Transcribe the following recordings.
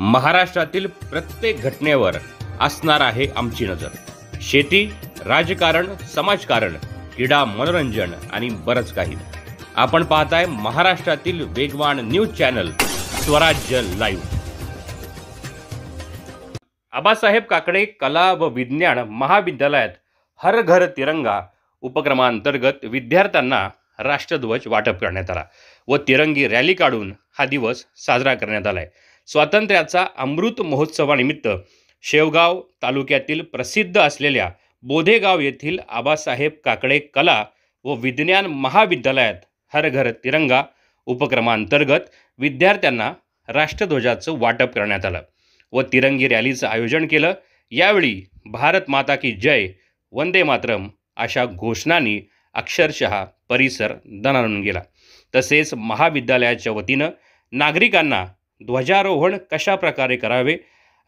महाराष्ट्रातील प्रत्येक घटनेवर असणार आहे आमची नजर शेती राजकारण समाजकारण क्रीडा मनोरंजन आणि बरंच काही आपण पाहताय महाराष्ट्रातील वेगवान news channel Swarajya live Abasaheb Kakade कला व विज्ञान महाविद्यालयात हर घर तिरंगा उपक्रमांतर्गत विद्यार्थ्यांना राष्ट्रध्वज वाटप करण्यात आला व तिरंगी रॅली काढून हा दिवस साजरा करण्यात आलाय स्वातंत्र्याचा अमृत महोत्सवानिमित्त शेवगाव तालुक्यातील प्रसिद्ध असलेल्या बोधेगाव येथील आबासाहेब काकडे कला व विज्ञान महाविद्यालयात हर घर तिरंगा उपक्रमांतर्गत विद्यार्थ्यांना राष्ट्रध्वजाचं वाटप करण्यात आलं व तिरंगी रॅलीचं आयोजन केलं यावेळी भारत माता की जय वंदे मातरम अशा घोषणांनी अक्षरशः परिसर दणानून गेला तसेच महाविद्यालयाच्या वतीनं नागरिकांना ध्वजारोहण कशा प्रकारे करावे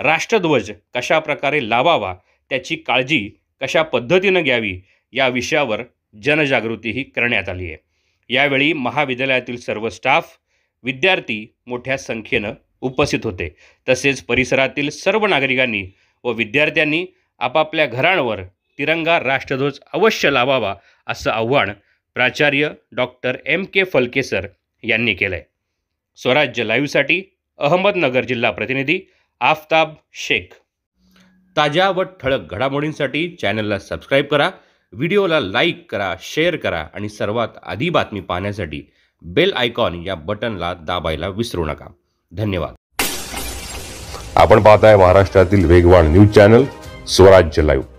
राष्ट्रध्वज कशा प्रकारे लावावा त्याची काळजी कशा पद्धतीनं घ्यावी या विषयावर जनजागृतीही करण्यात आली आहे यावेळी महाविद्यालयातील सर्व स्टाफ विद्यार्थी मोठ्या संख्येनं उपस्थित होते तसेच परिसरातील सर्व नागरिकांनी व विद्यार्थ्यांनी आपापल्या घरांवर तिरंगा राष्ट्रध्वज अवश्य लावावा असं आव्हान प्राचार्य डॉक्टर एम के फलकेसर यांनी केलं आहे स्वराज्य लाईव्हसाठी अहमदनगर जिल्हा प्रतिनिधी आफताब शेख ताज्या व ठळक घडामोडींसाठी चॅनलला सबस्क्राईब करा व्हिडिओला लाईक करा शेअर करा आणि सर्वात आधी बातमी पाहण्यासाठी बेल आयकॉन या बटनला दाबायला विसरू नका धन्यवाद आपण पाहताय महाराष्ट्रातील वेगवान न्यूज चॅनल स्वराज्य लाईव्ह